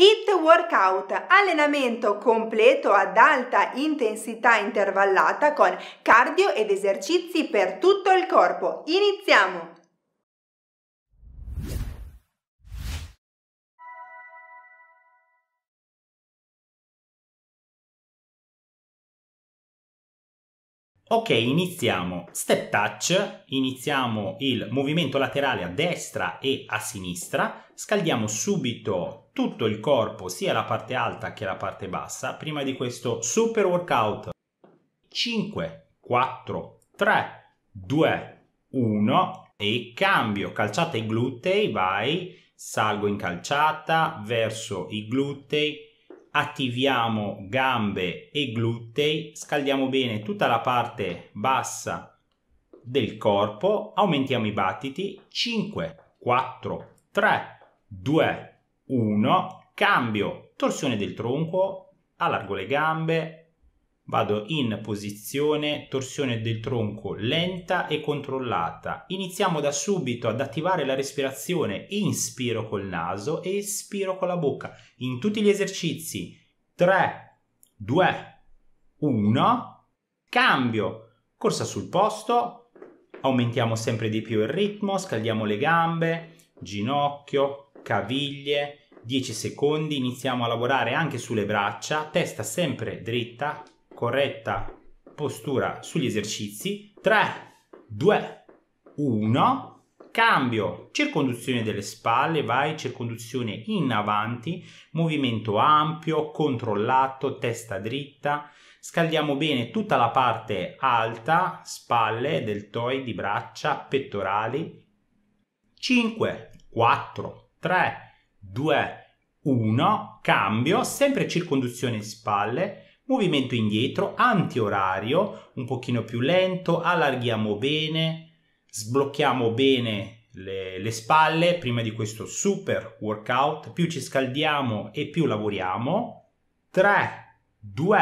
IT Workout, allenamento completo ad alta intensità intervallata con cardio ed esercizi per tutto il corpo. Iniziamo! Ok, iniziamo. Step touch, iniziamo il movimento laterale a destra e a sinistra, scaldiamo subito tutto il corpo, sia la parte alta che la parte bassa, prima di questo super workout. 5, 4, 3, 2, 1 e cambio, calciata i glutei, vai, salgo in calciata verso i glutei, attiviamo gambe e glutei, scaldiamo bene tutta la parte bassa del corpo, aumentiamo i battiti, 5, 4, 3, 2, 1, cambio, torsione del tronco, allargo le gambe, vado in posizione torsione del tronco lenta e controllata. Iniziamo da subito ad attivare la respirazione, inspiro col naso e espiro con la bocca. In tutti gli esercizi 3, 2, 1, cambio, corsa sul posto, aumentiamo sempre di più il ritmo, scaldiamo le gambe, ginocchio, caviglie, 10 secondi, iniziamo a lavorare anche sulle braccia, testa sempre dritta, corretta postura sugli esercizi. 3, 2, 1, cambio, circonduzione delle spalle, vai, circonduzione in avanti, movimento ampio, controllato, testa dritta, scaldiamo bene tutta la parte alta, spalle, deltoidi, braccia, pettorali. 5, 4, 3, 2, 1, cambio, sempre circonduzione in spalle, movimento indietro, anti-orario, un pochino più lento, allarghiamo bene, sblocchiamo bene le, le spalle prima di questo super workout, più ci scaldiamo e più lavoriamo. 3, 2,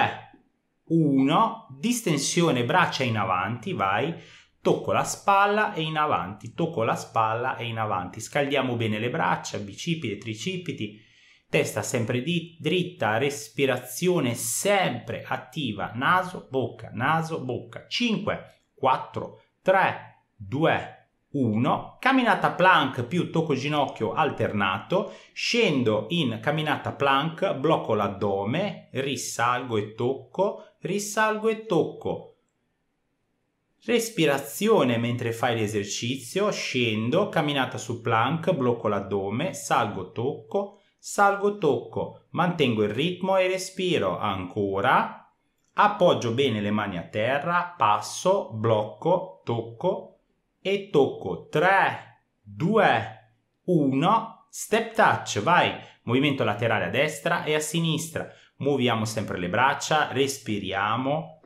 1, distensione braccia in avanti, vai, tocco la spalla e in avanti, tocco la spalla e in avanti, scaldiamo bene le braccia, bicipiti, tricipiti, testa sempre di, dritta, respirazione sempre attiva, naso, bocca, naso, bocca. 5, 4, 3, 2, 1. Camminata plank più tocco ginocchio alternato, scendo in camminata plank, blocco l'addome, risalgo e tocco, risalgo e tocco. Respirazione mentre fai l'esercizio, scendo, camminata su plank, blocco l'addome, salgo, tocco, salgo tocco, mantengo il ritmo e respiro ancora, appoggio bene le mani a terra, passo, blocco, tocco e tocco 3, 2, 1, step touch, vai, movimento laterale a destra e a sinistra, muoviamo sempre le braccia, respiriamo,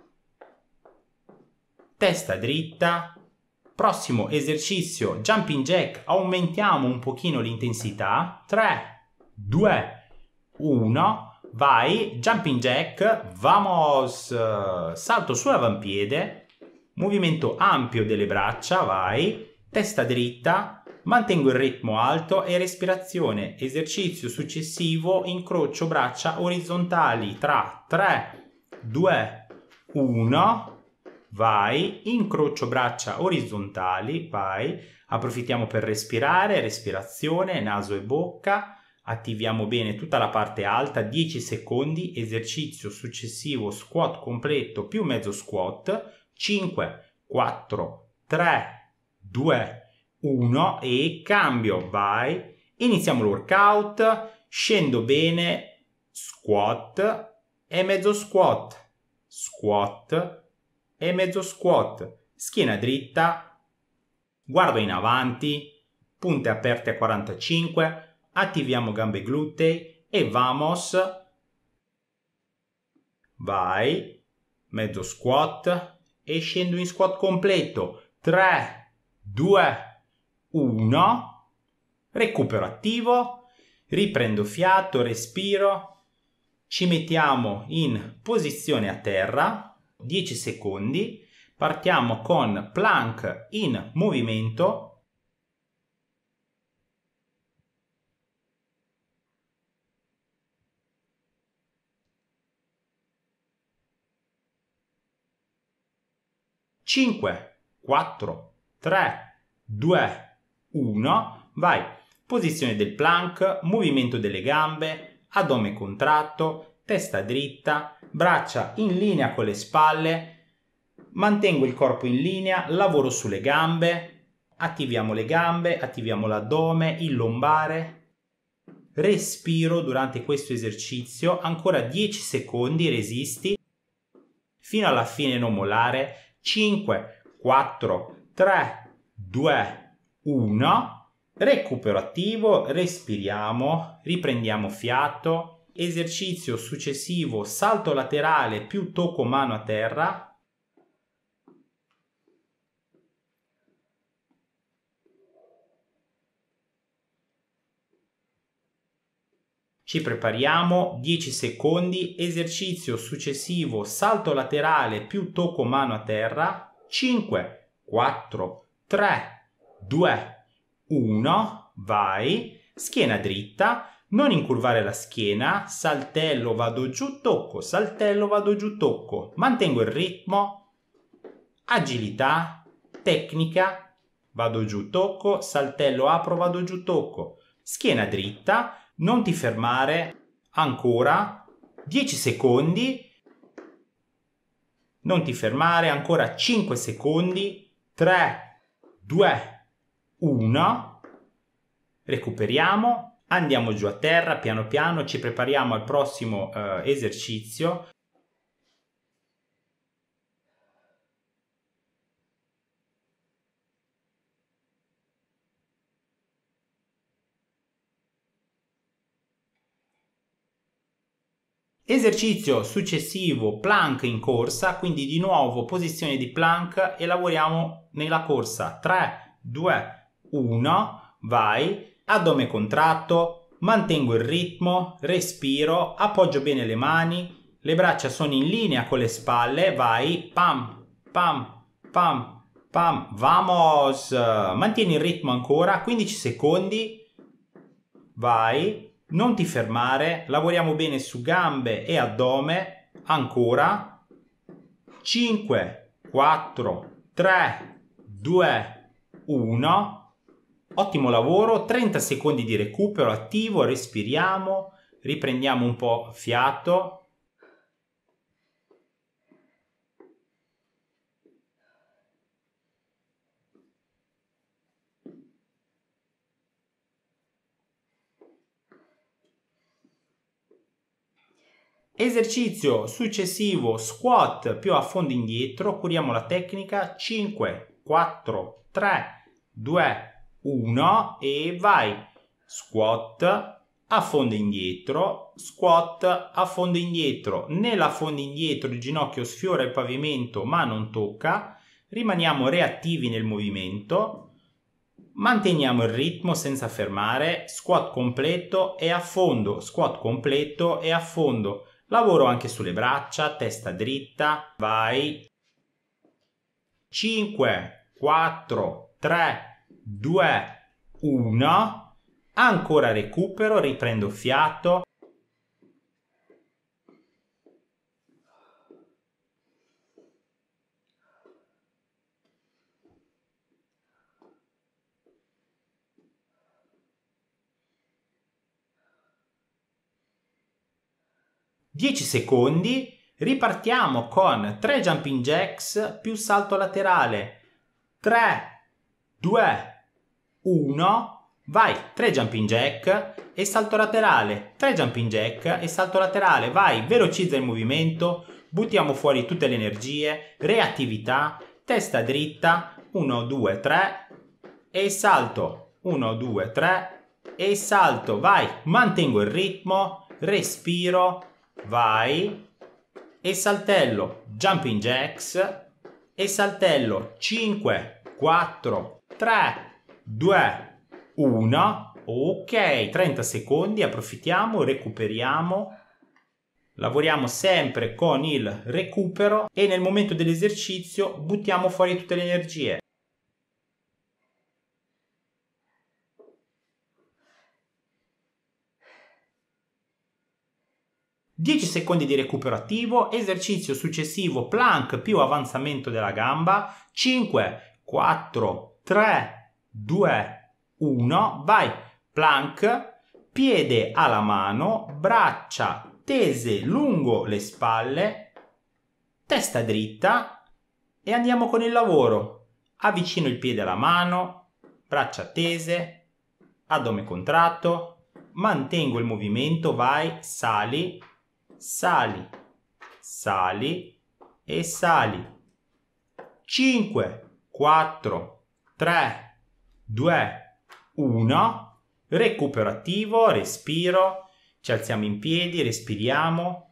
testa dritta, prossimo esercizio, jumping jack, aumentiamo un pochino l'intensità, 3, 2, 1, vai, jumping jack, vamos, salto sull'avampiede, movimento ampio delle braccia, vai, testa dritta, mantengo il ritmo alto e respirazione, esercizio successivo, incrocio braccia orizzontali tra 3, 2, 1, vai, incrocio braccia orizzontali, vai, approfittiamo per respirare, respirazione, naso e bocca, Attiviamo bene tutta la parte alta, 10 secondi, esercizio successivo squat completo più mezzo squat, 5, 4, 3, 2, 1 e cambio, vai. Iniziamo l'workout, scendo bene, squat e mezzo squat, squat e mezzo squat, schiena dritta, guardo in avanti, punte aperte a 45, attiviamo gambe glutei e vamos. Vai, mezzo squat e scendo in squat completo. 3, 2, 1, recupero attivo, riprendo fiato, respiro, ci mettiamo in posizione a terra, 10 secondi, partiamo con plank in movimento, 5, 4, 3, 2, 1, vai. Posizione del plank, movimento delle gambe, addome contratto, testa dritta, braccia in linea con le spalle, mantengo il corpo in linea, lavoro sulle gambe, attiviamo le gambe, attiviamo l'addome, il lombare, respiro durante questo esercizio, ancora 10 secondi resisti, fino alla fine non molare, 5, 4, 3, 2, 1. Recupero attivo, respiriamo, riprendiamo fiato, esercizio successivo salto laterale più tocco mano a terra, Ci prepariamo, 10 secondi, esercizio successivo, salto laterale più tocco mano a terra, 5, 4, 3, 2, 1, vai, schiena dritta, non incurvare la schiena, saltello vado giù, tocco, saltello vado giù, tocco, mantengo il ritmo, agilità, tecnica, vado giù, tocco, saltello apro, vado giù, tocco, schiena dritta, non ti fermare, ancora 10 secondi, non ti fermare, ancora 5 secondi, 3, 2, 1, recuperiamo, andiamo giù a terra piano piano, ci prepariamo al prossimo eh, esercizio. Esercizio successivo plank in corsa, quindi di nuovo posizione di plank e lavoriamo nella corsa. 3, 2, 1, vai, addome contratto, mantengo il ritmo, respiro, appoggio bene le mani, le braccia sono in linea con le spalle, vai, pam, pam, pam, pam, vamos, mantieni il ritmo ancora, 15 secondi, vai, non ti fermare, lavoriamo bene su gambe e addome, ancora, 5, 4, 3, 2, 1, ottimo lavoro, 30 secondi di recupero attivo, respiriamo, riprendiamo un po' fiato, Esercizio successivo, squat più a fondo indietro, curiamo la tecnica 5, 4, 3, 2, 1 e vai. Squat, a fondo indietro, squat, a fondo indietro. Nella fondo indietro il ginocchio sfiora il pavimento ma non tocca. Rimaniamo reattivi nel movimento. Manteniamo il ritmo senza fermare, squat completo e a fondo, squat completo e a fondo Lavoro anche sulle braccia, testa dritta, vai. 5, 4, 3, 2, 1. Ancora recupero, riprendo fiato. 10 secondi, ripartiamo con 3 jumping jacks più salto laterale. 3, 2, 1, vai, 3 jumping jack e salto laterale, 3 jumping jack e salto laterale, vai, velocizza il movimento, buttiamo fuori tutte le energie, reattività, testa dritta, 1, 2, 3 e salto, 1, 2, 3 e salto, vai, mantengo il ritmo, respiro, vai e saltello jumping jacks e saltello 5 4 3 2 1 ok 30 secondi approfittiamo recuperiamo lavoriamo sempre con il recupero e nel momento dell'esercizio buttiamo fuori tutte le energie 10 secondi di recupero attivo, esercizio successivo plank più avanzamento della gamba, 5, 4, 3, 2, 1, vai, plank, piede alla mano, braccia tese lungo le spalle, testa dritta e andiamo con il lavoro. Avvicino il piede alla mano, braccia tese, addome contratto, mantengo il movimento, vai, sali, sali, sali e sali. 5, 4, 3, 2, 1, recuperativo, respiro, ci alziamo in piedi, respiriamo,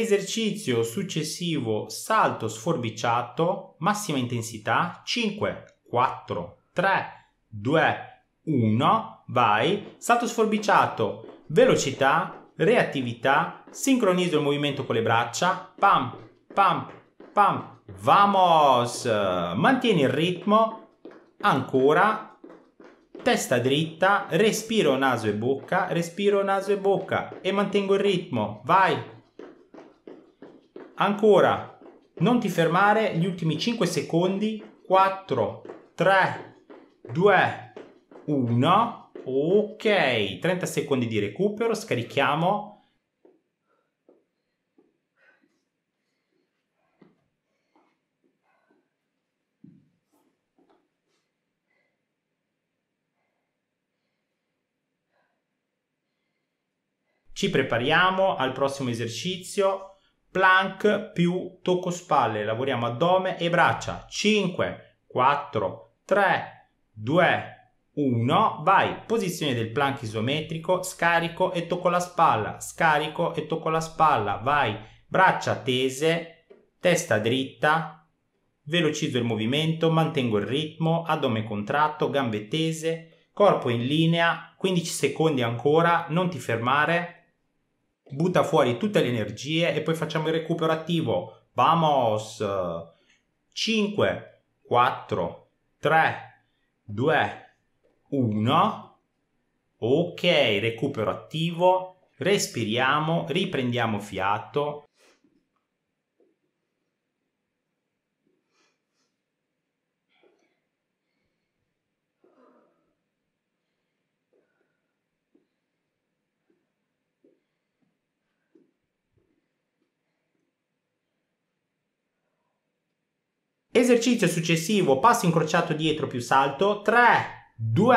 Esercizio successivo salto sforbiciato, massima intensità, 5, 4, 3, 2, 1, vai, salto sforbiciato, velocità, reattività, sincronizzo il movimento con le braccia, pam, pam, pam, vamos, mantieni il ritmo, ancora, testa dritta, respiro naso e bocca, respiro naso e bocca e mantengo il ritmo, vai, Ancora, non ti fermare gli ultimi 5 secondi. 4, 3, 2, 1. Ok, 30 secondi di recupero, scarichiamo. Ci prepariamo al prossimo esercizio plank più tocco spalle, lavoriamo addome e braccia, 5, 4, 3, 2, 1, vai, posizione del plank isometrico, scarico e tocco la spalla, scarico e tocco la spalla, vai, braccia tese, testa dritta, velocizzo il movimento, mantengo il ritmo, addome contratto, gambe tese, corpo in linea, 15 secondi ancora, non ti fermare, butta fuori tutte le energie e poi facciamo il recupero attivo. Vamos! 5, 4, 3, 2, 1. Ok, recupero attivo. Respiriamo, riprendiamo fiato Esercizio successivo, passo incrociato dietro più salto, 3, 2,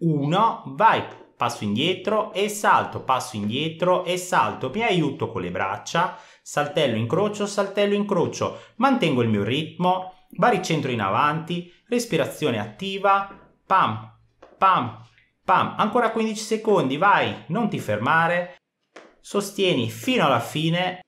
1, vai, passo indietro e salto, passo indietro e salto, mi aiuto con le braccia, saltello incrocio, saltello incrocio, mantengo il mio ritmo, baricentro in avanti, respirazione attiva, pam, pam, pam, ancora 15 secondi, vai, non ti fermare, sostieni fino alla fine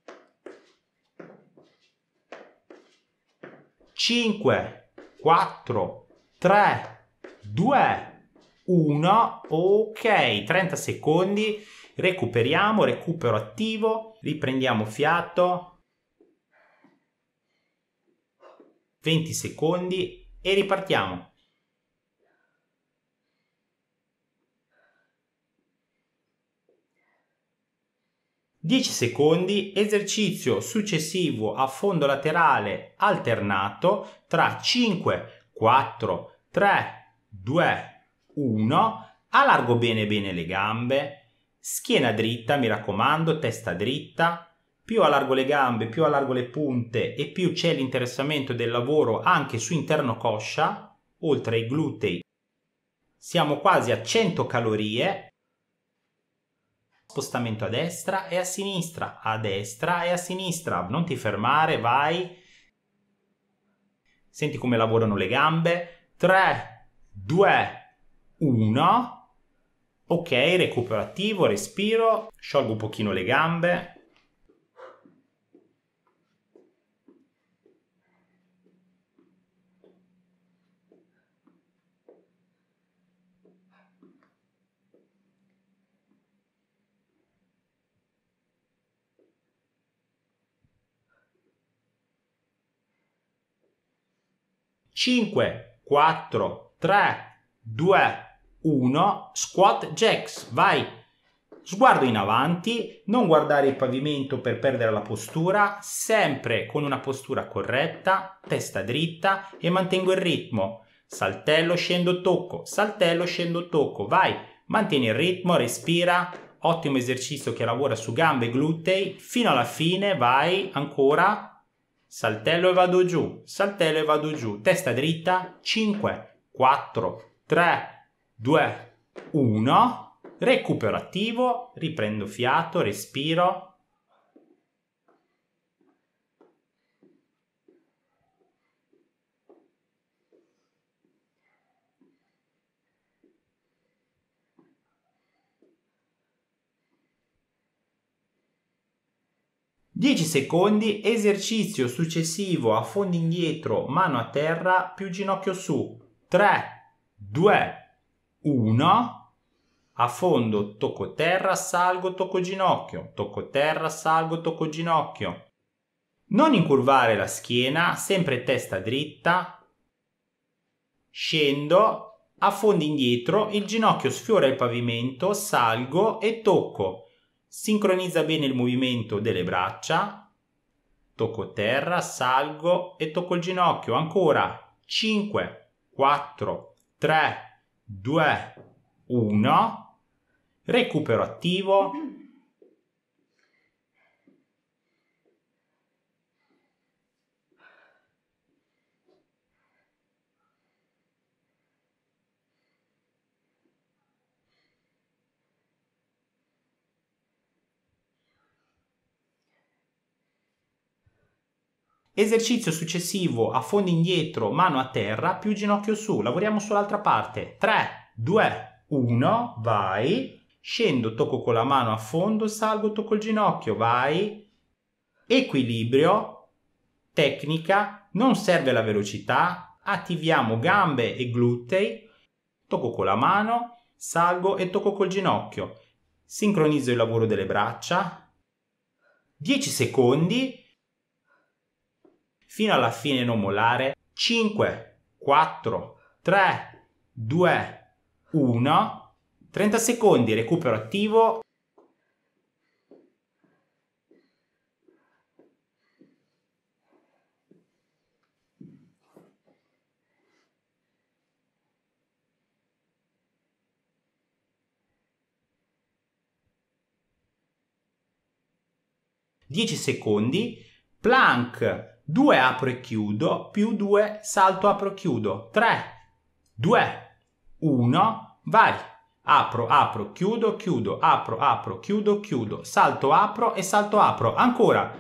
5, 4, 3, 2, 1. Ok, 30 secondi. Recuperiamo, recupero attivo, riprendiamo fiato. 20 secondi e ripartiamo. 10 secondi, esercizio successivo a fondo laterale alternato tra 5, 4, 3, 2, 1. Allargo bene bene le gambe, schiena dritta, mi raccomando, testa dritta, più allargo le gambe, più allargo le punte e più c'è l'interessamento del lavoro anche su interno coscia, oltre ai glutei. Siamo quasi a 100 calorie spostamento a destra e a sinistra, a destra e a sinistra, non ti fermare, vai. Senti come lavorano le gambe. 3, 2, 1. Ok, recupero attivo, respiro, sciolgo un pochino le gambe, 5, 4, 3, 2, 1, squat jacks, vai! Sguardo in avanti, non guardare il pavimento per perdere la postura, sempre con una postura corretta, testa dritta e mantengo il ritmo. Saltello, scendo, tocco, saltello, scendo, tocco, vai! Mantieni il ritmo, respira, ottimo esercizio che lavora su gambe e glutei, fino alla fine, vai, ancora, Saltello e vado giù, saltello e vado giù, testa dritta, 5, 4, 3, 2, 1, recupero attivo, riprendo fiato, respiro, 10 secondi, esercizio successivo a fondo indietro, mano a terra, più ginocchio su. 3, 2, 1. A fondo, tocco terra, salgo, tocco ginocchio. Tocco terra, salgo, tocco ginocchio. Non incurvare la schiena, sempre testa dritta. Scendo, affondo indietro, il ginocchio sfiora il pavimento, salgo e tocco sincronizza bene il movimento delle braccia, tocco terra, salgo e tocco il ginocchio, ancora 5, 4, 3, 2, 1, recupero attivo, Esercizio successivo a fondo indietro, mano a terra, più ginocchio su. Lavoriamo sull'altra parte. 3, 2, 1, vai. Scendo, tocco con la mano a fondo, salgo, tocco il ginocchio, vai. Equilibrio, tecnica, non serve la velocità. Attiviamo gambe e glutei. Tocco con la mano, salgo e tocco col ginocchio. Sincronizzo il lavoro delle braccia. 10 secondi fino alla fine non molare 5, 4, 3, 2, 1. 30 secondi, recupero attivo. Dieci secondi, plank 2 apro e chiudo, più 2 salto apro e chiudo, 3, 2, 1, vai, apro, apro, chiudo, chiudo, apro, apro, chiudo, chiudo, salto, apro e salto, apro, ancora,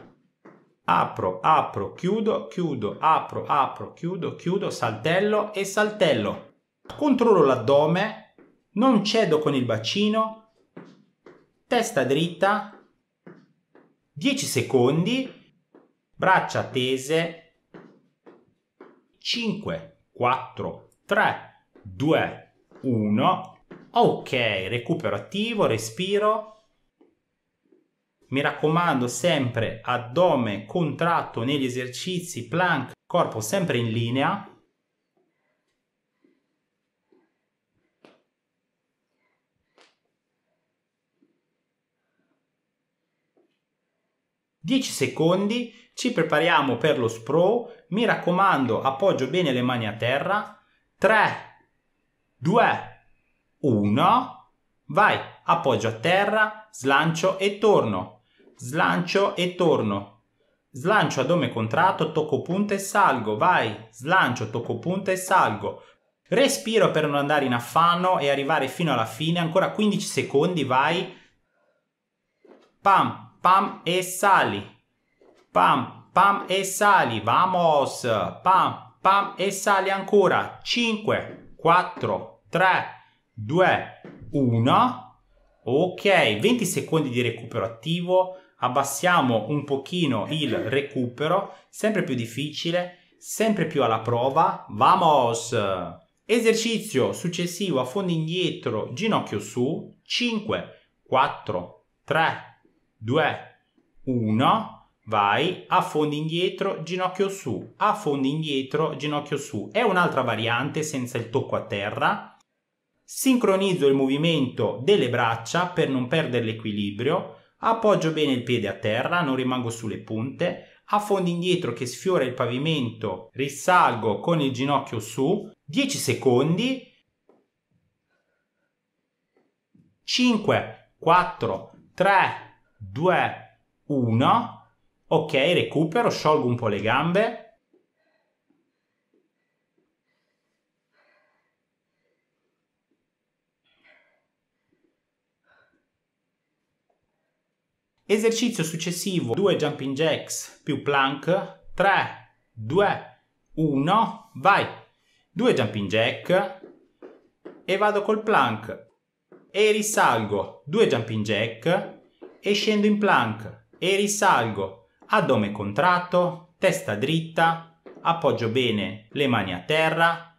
apro, apro, chiudo, chiudo, apro, apro, chiudo, chiudo, saltello e saltello. Controllo l'addome, non cedo con il bacino, testa dritta, 10 secondi, braccia tese 5 4 3 2 1 ok recupero attivo respiro mi raccomando sempre addome contratto negli esercizi plank corpo sempre in linea 10 secondi, ci prepariamo per lo sprow, mi raccomando appoggio bene le mani a terra, 3, 2, 1, vai, appoggio a terra, slancio e torno, slancio e torno, slancio addome contratto, tocco punta e salgo, vai, slancio, tocco punta e salgo. Respiro per non andare in affanno e arrivare fino alla fine, ancora 15 secondi, vai. Pam, pam e sali. Pam, pam e sali, vamos. Pam, pam e sali ancora. 5, 4, 3, 2, 1. Ok, 20 secondi di recupero attivo. Abbassiamo un pochino il recupero, sempre più difficile, sempre più alla prova. Vamos! Esercizio successivo a fondo indietro, ginocchio su, 5, 4, 3, 2, 1, vai, affondi indietro, ginocchio su, affondi indietro, ginocchio su. È un'altra variante senza il tocco a terra. Sincronizzo il movimento delle braccia per non perdere l'equilibrio, appoggio bene il piede a terra, non rimango sulle punte, affondo indietro che sfiora il pavimento, risalgo con il ginocchio su, 10 secondi, 5, 4, 3, 2, 1. Ok, recupero, sciolgo un po' le gambe. Esercizio successivo, 2 jumping jacks più plank, 3, 2, 1, vai, 2 jumping jack e vado col plank e risalgo, 2 jumping jack e scendo in plank e risalgo, addome contratto, testa dritta, appoggio bene le mani a terra.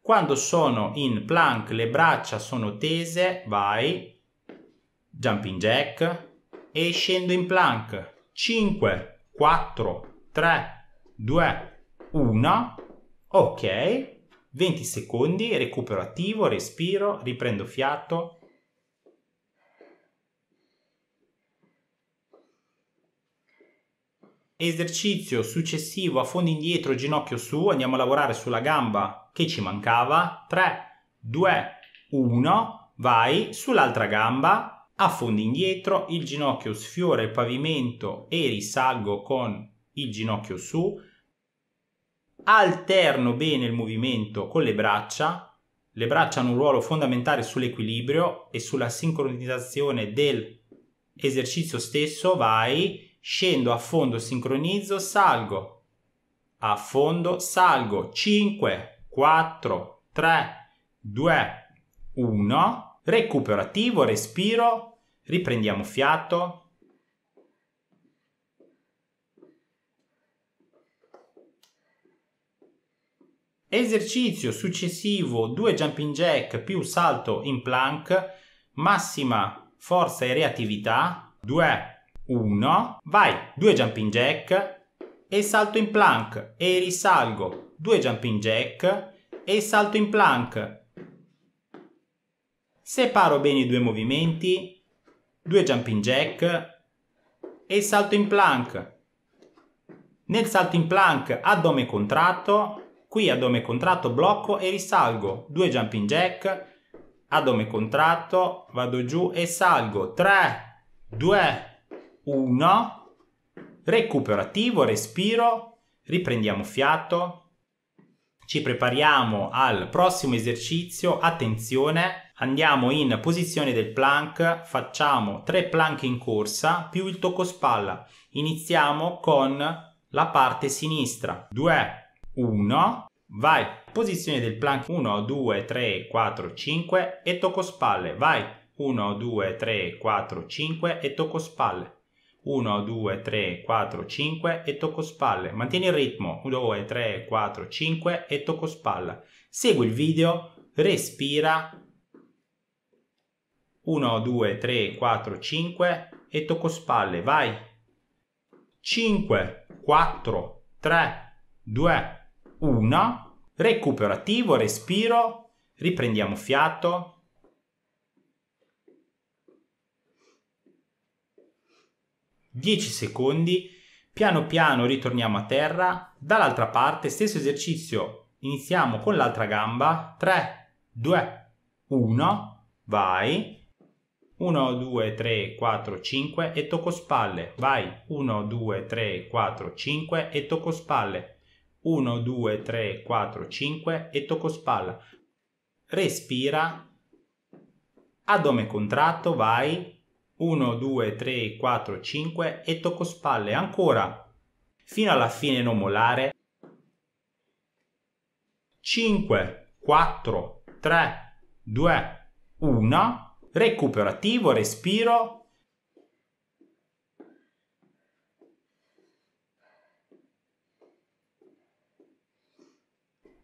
Quando sono in plank le braccia sono tese, vai, jumping jack e scendo in plank. 5, 4, 3, 2, 1, ok, 20 secondi, recupero attivo, respiro, riprendo fiato esercizio successivo a fondo indietro, ginocchio su, andiamo a lavorare sulla gamba che ci mancava, 3, 2, 1, vai sull'altra gamba, a fondo indietro, il ginocchio sfiora il pavimento e risalgo con il ginocchio su, alterno bene il movimento con le braccia, le braccia hanno un ruolo fondamentale sull'equilibrio e sulla sincronizzazione dell'esercizio stesso, vai, scendo a fondo, sincronizzo, salgo, a fondo, salgo, 5, 4, 3, 2, 1, recupero attivo, respiro, riprendiamo fiato, Esercizio successivo due jumping jack più salto in plank, massima forza e reattività, 2, 1, vai, 2 jumping jack e salto in plank e risalgo, 2 jumping jack e salto in plank. Separo bene i due movimenti, 2 jumping jack e salto in plank. Nel salto in plank addome contratto, qui addome contratto blocco e risalgo, 2 jumping jack, addome contratto, vado giù e salgo, 3, 2, 1, recupero attivo, respiro, riprendiamo fiato, ci prepariamo al prossimo esercizio, attenzione, andiamo in posizione del plank, facciamo 3 plank in corsa più il tocco spalla, iniziamo con la parte sinistra, 2, 1, vai, posizione del plank 1, 2, 3, 4, 5 e tocco spalle, vai, 1, 2, 3, 4, 5 e tocco spalle. 1, 2, 3, 4, 5 e tocco spalle. Mantieni il ritmo. 1, 2, 3, 4, 5 e tocco spalla. Segui il video, respira. 1, 2, 3, 4, 5 e tocco spalle. Vai. 5, 4, 3, 2, 1. Recupero attivo, respiro. Riprendiamo fiato. 10 secondi, piano piano ritorniamo a terra, dall'altra parte stesso esercizio, iniziamo con l'altra gamba, 3, 2, 1, vai, 1, 2, 3, 4, 5 e tocco spalle, vai, 1, 2, 3, 4, 5 e tocco spalle, 1, 2, 3, 4, 5 e tocco spalla, respira, addome contratto, vai, 1, 2, 3, 4, 5 e tocco spalle ancora fino alla fine non molare 5, 4, 3, 2, 1 recupero attivo, respiro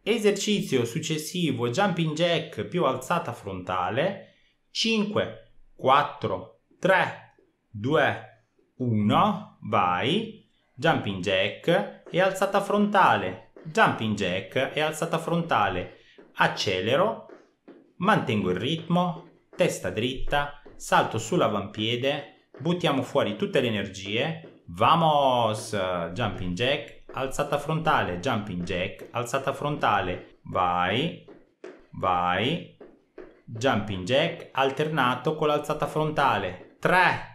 Esercizio successivo jumping jack più alzata frontale 5 4 3, 2, 1, vai, jumping jack e alzata frontale, jumping jack e alzata frontale, accelero, mantengo il ritmo, testa dritta, salto sull'avampiede, buttiamo fuori tutte le energie, vamos, jumping jack, alzata frontale, jumping jack, alzata frontale, vai, vai, jumping jack alternato con l'alzata frontale, 3,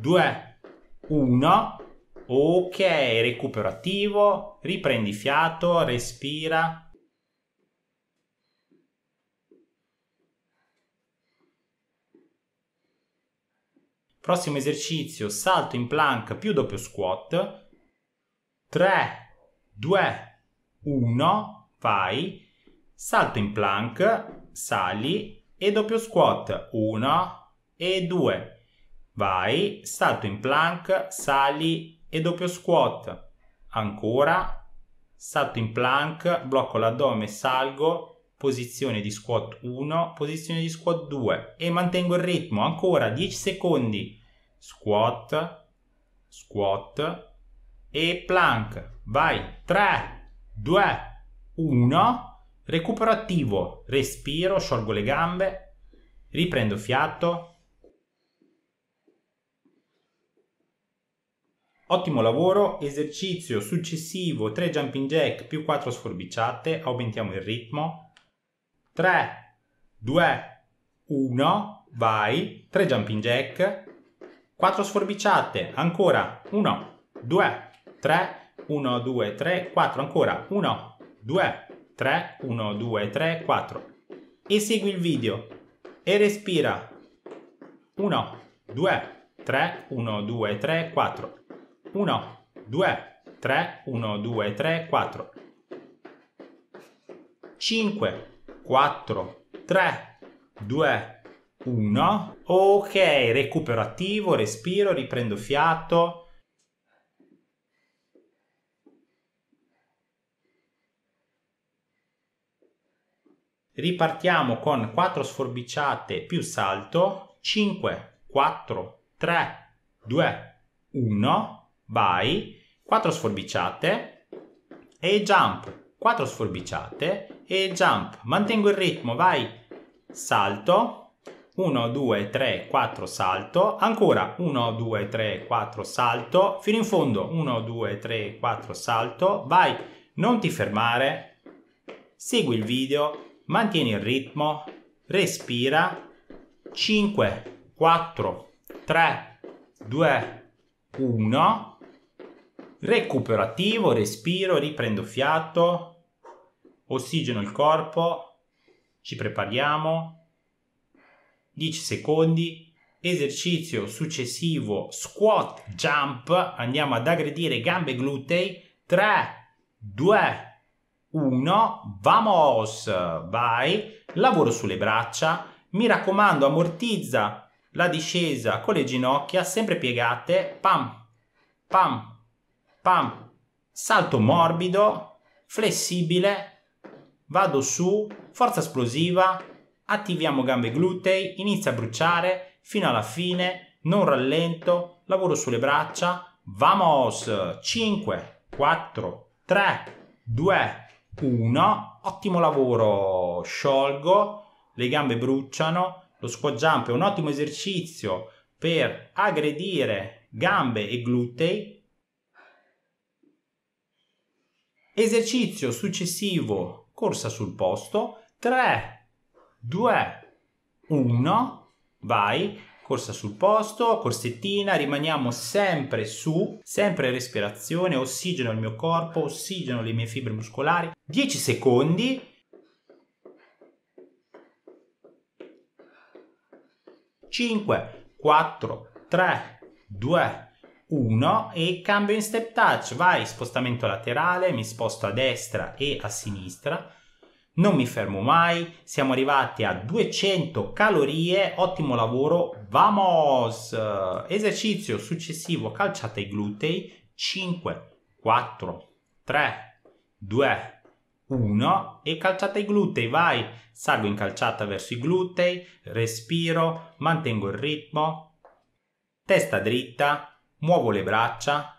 2, 1. Ok, recupero attivo, riprendi fiato, respira. Prossimo esercizio, salto in plank più doppio squat. 3, 2, 1, vai. Salto in plank, sali e doppio squat. 1 e 2. Vai, salto in plank, sali e doppio squat. Ancora, salto in plank, blocco l'addome, salgo, posizione di squat 1, posizione di squat 2 e mantengo il ritmo. Ancora 10 secondi. Squat, squat e plank. Vai, 3, 2, 1. Recupero attivo, respiro, sciolgo le gambe, riprendo fiato, Ottimo lavoro, esercizio successivo 3 jumping jack più 4 sforbiciate, aumentiamo il ritmo. 3, 2, 1, vai, 3 jumping jack, 4 sforbiciate, ancora 1, 2, 3, 1, 2, 3, 4, ancora 1, 2, 3, 1, 2, 3, 4. E segui il video e respira 1, 2, 3, 1, 2, 3, 4. 1, 2, 3, 1, 2, 3, 4, 5, 4, 3, 2, 1. Ok, recupero attivo, respiro, riprendo fiato. Ripartiamo con 4 sforbiciate più salto, 5, 4, 3, 2, 1 vai, 4 sforbiciate e jump, 4 sforbiciate e jump, mantengo il ritmo, vai, salto, 1, 2, 3, 4, salto, ancora 1, 2, 3, 4, salto, fino in fondo, 1, 2, 3, 4, salto, vai, non ti fermare, segui il video, mantieni il ritmo, respira, 5, 4, 3, 2, 1, Recupero attivo, respiro, riprendo fiato, ossigeno il corpo, ci prepariamo, 10 secondi, esercizio successivo, squat, jump, andiamo ad aggredire gambe e glutei, 3, 2, 1, vamos, vai, lavoro sulle braccia, mi raccomando ammortizza la discesa con le ginocchia sempre piegate, pam, pam, pam, salto morbido, flessibile, vado su, forza esplosiva, attiviamo gambe e glutei, inizia a bruciare fino alla fine, non rallento, lavoro sulle braccia, vamos, 5, 4, 3, 2, 1, ottimo lavoro, sciolgo, le gambe bruciano, lo squat jump è un ottimo esercizio per aggredire gambe e glutei, Esercizio successivo, corsa sul posto, 3, 2, 1, vai, corsa sul posto, corsettina, rimaniamo sempre su, sempre respirazione, ossigeno al mio corpo, ossigeno le mie fibre muscolari, 10 secondi, Cinque, quattro, tre, due. 1 e cambio in step touch, vai spostamento laterale, mi sposto a destra e a sinistra, non mi fermo mai, siamo arrivati a 200 calorie, ottimo lavoro, vamos! Esercizio successivo, calciate i glutei, 5, 4, 3, 2, 1 e calciata i glutei, vai, salgo in calciata verso i glutei, respiro, mantengo il ritmo, testa dritta, muovo le braccia,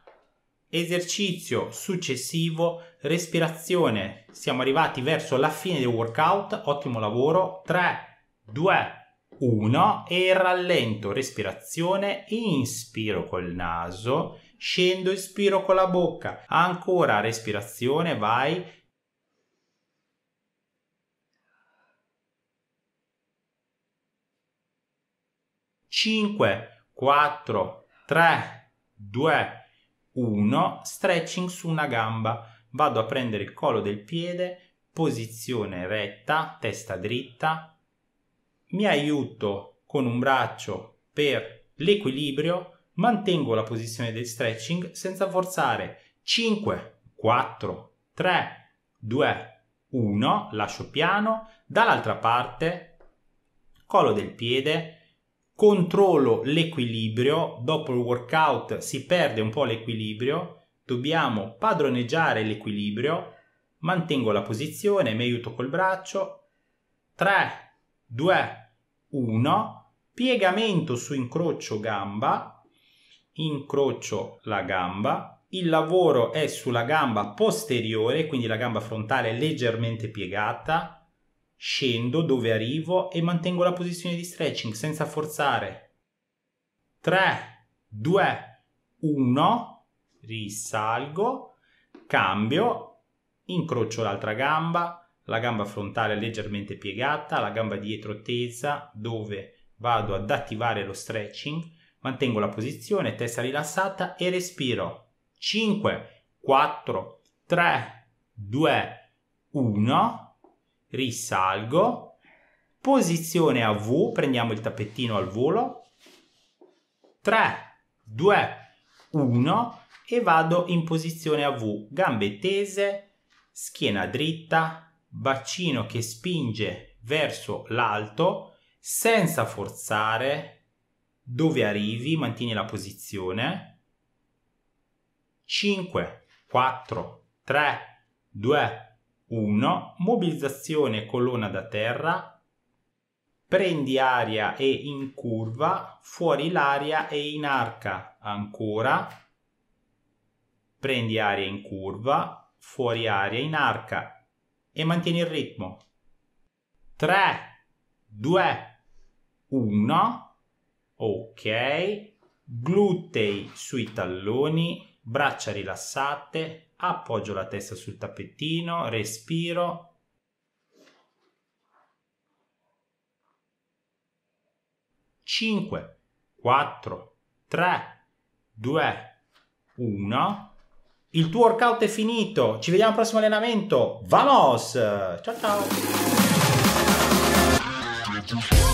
esercizio successivo, respirazione, siamo arrivati verso la fine del workout, ottimo lavoro, 3, 2, 1 e rallento, respirazione, inspiro col naso, scendo, inspiro con la bocca, ancora respirazione, vai, Cinque, quattro, tre, 2, 1, stretching su una gamba, vado a prendere il collo del piede, posizione retta, testa dritta, mi aiuto con un braccio per l'equilibrio, mantengo la posizione del stretching senza forzare, 5, 4, 3, 2, 1, lascio piano, dall'altra parte, collo del piede, controllo l'equilibrio, dopo il workout si perde un po' l'equilibrio, dobbiamo padroneggiare l'equilibrio, mantengo la posizione, mi aiuto col braccio, 3, 2, 1, piegamento su incrocio gamba, incrocio la gamba, il lavoro è sulla gamba posteriore, quindi la gamba frontale leggermente piegata, scendo dove arrivo e mantengo la posizione di stretching senza forzare. 3, 2, 1, risalgo, cambio, incrocio l'altra gamba, la gamba frontale leggermente piegata, la gamba dietro tesa dove vado ad attivare lo stretching, mantengo la posizione, testa rilassata e respiro. 5, 4, 3, 2, 1, risalgo, posizione a V, prendiamo il tappettino al volo, 3, 2, 1 e vado in posizione a V, gambe tese, schiena dritta, bacino che spinge verso l'alto, senza forzare, dove arrivi mantieni la posizione, 5, 4, 3, 2, 1. 1. Mobilizzazione colonna da terra. Prendi aria e in curva, fuori l'aria e in arca ancora. Prendi aria in curva, fuori aria in arca e mantieni il ritmo. 3, 2, 1. Ok. Glutei sui talloni braccia rilassate, appoggio la testa sul tappettino, respiro. Cinque, quattro, tre, due, uno. Il tuo workout è finito. Ci vediamo al prossimo allenamento. Vamos! Ciao ciao!